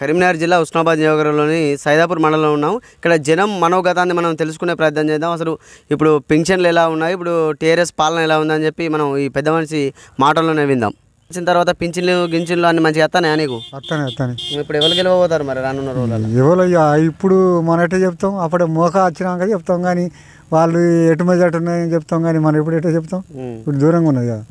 కరీంనగర్ జిల్లా ఉస్మానాబాద్ నియోజకవర్గంలోని సైదాపూర్ మండలంలో ఉన్నాం ఇక్కడ జనం మనోగతాన్ని మనం తెలుసుకునే ప్రయత్నం చేద్దాం అసలు ఇప్పుడు పింఛన్లు ఎలా ఉన్నాయి ఇప్పుడు టీఆర్ఎస్ పాలన ఎలా ఉందని చెప్పి మనం ఈ పెద్ద మనిషి మాటల్లోనే విందాం వచ్చిన తర్వాత పింఛన్లు గింఛన్లు అన్ని మంచిగా వస్తానే నీకు ఇప్పుడు ఎవరు గెలవబోతారు మరి రానున్న రోజులు ఎవరు ఇప్పుడు మనటే చెప్తాం అప్పుడు మోక వచ్చినాక చెప్తాం కానీ వాళ్ళు ఎటు మీద ఉన్నాయని చెప్తాం కానీ మనం ఇప్పుడు ఎటు చెప్తాం ఇప్పుడు దూరంగా ఉన్నది కదా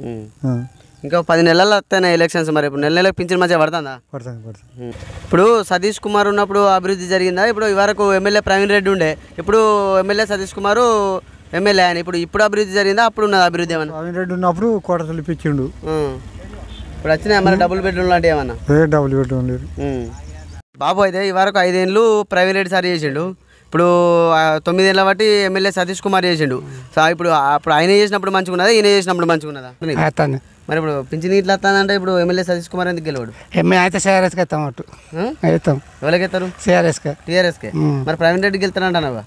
ఇంకా పది నెలలు వస్తాయి ఎలక్షన్స్ మరి ఇప్పుడు నెల నెలలకు పింఛన్ మధ్య పడుతుందా పడుతుంది పడుతుంది ఇప్పుడు సతీష్ కుమార్ ఉన్నప్పుడు అభివృద్ధి జరిగిందా ఇప్పుడు ఇవరకు ఎమ్మెల్యే ప్రవీణ్ రెడ్డి ఉండే ఇప్పుడు ఎమ్మెల్యే సతీష్ కుమార్ ఎమ్మెల్యే ఆయన ఇప్పుడు ఇప్పుడు అభివృద్ధి జరిగిందా అప్పుడు ఉన్నది అభివృద్ధి ఏమన్నా ప్రవీణ్ రెడ్డి ఉన్నప్పుడు కోట తెలిపించిండు ఇప్పుడు వచ్చినాయి మరి డబుల్ బెడ్రూమ్ లాంటివి ఏమన్నా డబుల్ బెడ్రూమ్ లేదు బాబు అయితే ఈ వరకు ఐదేళ్ళు ప్రవీణ్ రెడ్డి సార్ చేసిండు ఇప్పుడు తొమ్మిదేళ్ళ బట్టి ఎమ్మెల్యే సతీష్ కుమార్ చేసిండు సో ఇప్పుడు అప్పుడు ఆయన చేసినప్పుడు మంచిగా ఉన్నదా ఈయన చేసినప్పుడు మంచిగా ఉన్నదా మరి ఇప్పుడు పింఛన్ ఇట్లా వస్తానంటే ఇప్పుడు ఎమ్మెల్యే సతీష్ కుమార్ ఎందుకు గెలవాడు ఎమ్మెల్యే అయితే సిఆర్ఎస్కి వెళ్తాం అటు వెళ్తాం ఎవరికి వెళ్తారు సిఆర్ఎస్కి టీఆర్ఎస్కి మరి ప్రవీణ్ రెడ్డికి వెళ్తానంటావా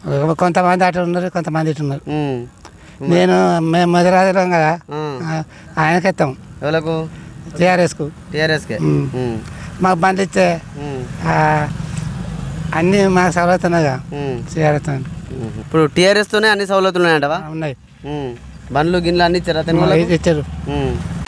కొంతమంది అటు ఉన్నారు కొంతమంది ఇటు ఉన్నారు నేను మేము మధురాజులం కదా ఆయనకి వెళ్తాం ఎవరికి టీఆర్ఎస్కు టీఆర్ఎస్కి మాకు బండి ఇచ్చే అన్నీ మాకు సవలతున్నాయిగా సిఆర్ఎస్ ఇప్పుడు టీఆర్ఎస్తోనే అన్ని సవలతులు ఉన్నాయంటవా ఉన్నాయి బండ్లు గిన్నెలు అన్ని ఇచ్చారు అతను ఇచ్చారు